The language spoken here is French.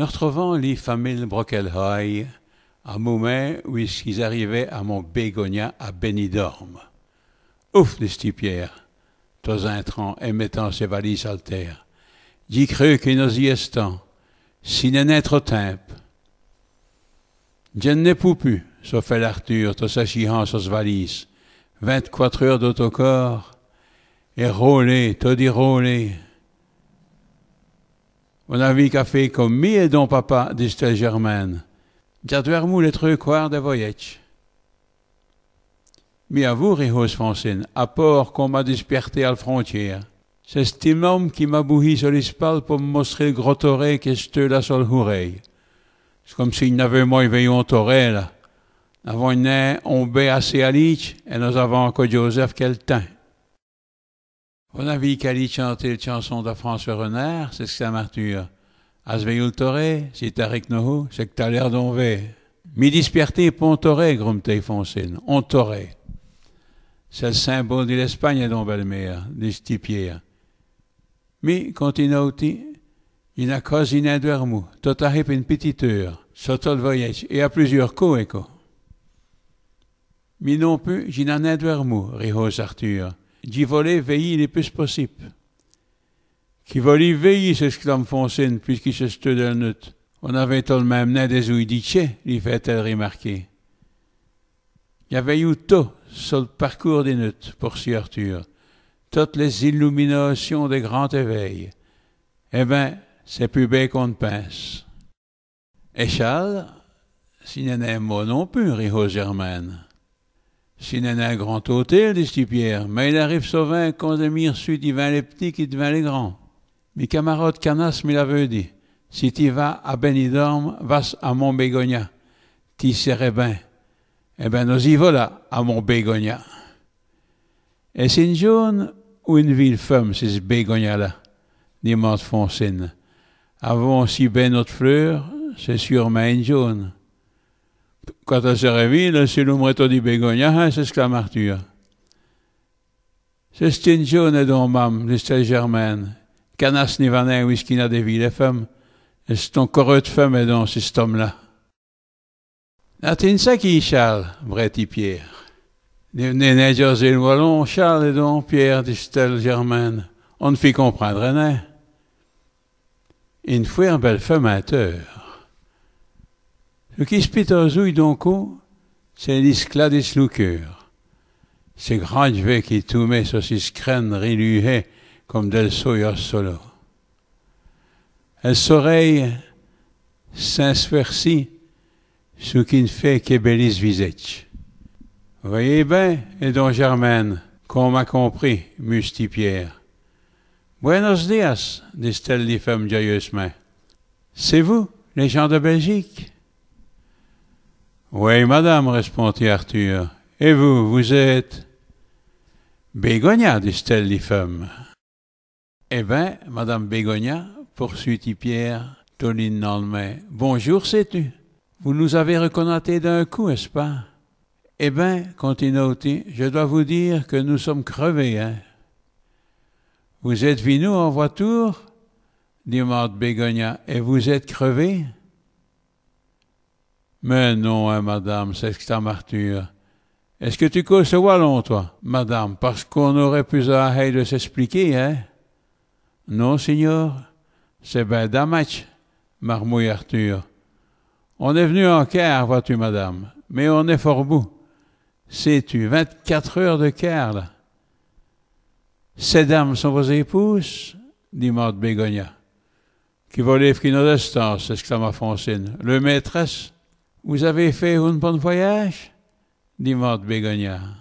Nous retrouvons les familles Brockelhoy à moment où ils arrivaient à mon bégonia à Benidorm. Ouf, les Pierre, tous entrant et mettant ses valises à terre. Dis creux que nous y estant, si Je je n'ai poupu, sauf l'Arthur, tous sur ses valises, vingt-quatre heures d'autocorps, et rôler, tout dit on a café comme mi et don papa, disait Germaine. les le truc de voyage. Mais à vous, Rihos Francine, à port qu'on m'a disperté à la frontière. C'est cet homme qui m'a bouilli sur l'espal pour me montrer le gros toré que est là sur houreille C'est comme s'il n'avait moins veillé en toré, là. Avant une on baie assez à et nous avons encore Joseph temps. « On a vu Cali chanter la chanson de François Renard, c'est que as le Toré, si Tarek Nohou, c'est que t'as l'air d'enver. Mi disperté pontoré, grumtei foncine, on toré. C'est le symbole de l'Espagne don Belmer, dit Stipier. Mi continuauti, il a cause in duermu, tot arrive une petite heure, sotol voyage, et à plusieurs coups écho. Mi non plus, j'in a duermu, rihos Arthur d'y voler veiller les plus possible. Qui volait veiller, s'exclame Foncine, puisqu'il se stue de nut. On avait tout le même nez des ouïdichets, lui fait-elle remarquer. Il y avait eu tout sur le parcours des nuts, poursuit Arthur. Toutes les illuminations des grands éveils. Eh ben, c'est plus bien qu'on ne pense. Et Charles, s'il n'y en non plus, rit Germaine un grand hôtel, dit Pierre, mais il arrive qu'on quand celui qui divin les petits qui devint les grands. Mes camarades Canas me l'avaient dit. Si tu vas à Benidorm, vas à bégonia T'y serais bien. Eh ben, nous y voilà, à bégonia Et c'est une jaune ou une ville femme, c'est ce Bégonia-là, dit Mante avons Avant si bien notre fleur, c'est sûrement une jaune. » Quand cuando se c'est le muerto di Begoña, se exclamartur. Se stingione domam, disse Germaine, canas ni vanin whiskina de vile femme est ton corot femme et ce homme là ça qui Charles, breti Pierre. N'est-ce pas, le Wallon, Charles et donc Pierre, dit-elle Germaine. On ne fit comprendre rien. Une fois un belle femme à terre. Le ispit c'est donku c'est l'iskla des C'est Ces grandve qui sur ses crânes riluhe comme del soya solo. Elle soreille s'insversit ce qui ne fait qu'ébellis visage. Voyez bien, et don Germaine, qu'on m'a compris, musti-pierre. Buenos dias, disent-elles les femmes joyeusement. C'est vous, les gens de Belgique? Oui, madame, répondit Arthur. Et vous, vous êtes Bégonia, » elles les femmes. Eh bien, madame Bégonia, poursuivit Pierre, le main, « bonjour, sais-tu Vous nous avez reconnaté d'un coup, n'est-ce pas Eh bien, continua-t-il, je dois vous dire que nous sommes crevés, hein. Vous êtes venus en voiture dit Bégonia, et vous êtes crevés mais non, hein, madame, s'exclame Arthur. Est-ce que tu causes ce wallon, toi, madame, parce qu'on aurait plus à Hay de s'expliquer, hein? Non, signor, c'est ben match, marmouille Arthur. On est venu en quart, vois-tu, madame, mais on est fort bout. Sais-tu, vingt-quatre heures de quart, là. Ces dames sont vos épouses? dit Maud Bégonia. Qui va livre qui nos s'exclama Francine. Le maîtresse? Vous avez fait un bon voyage dit Morte Bégonia.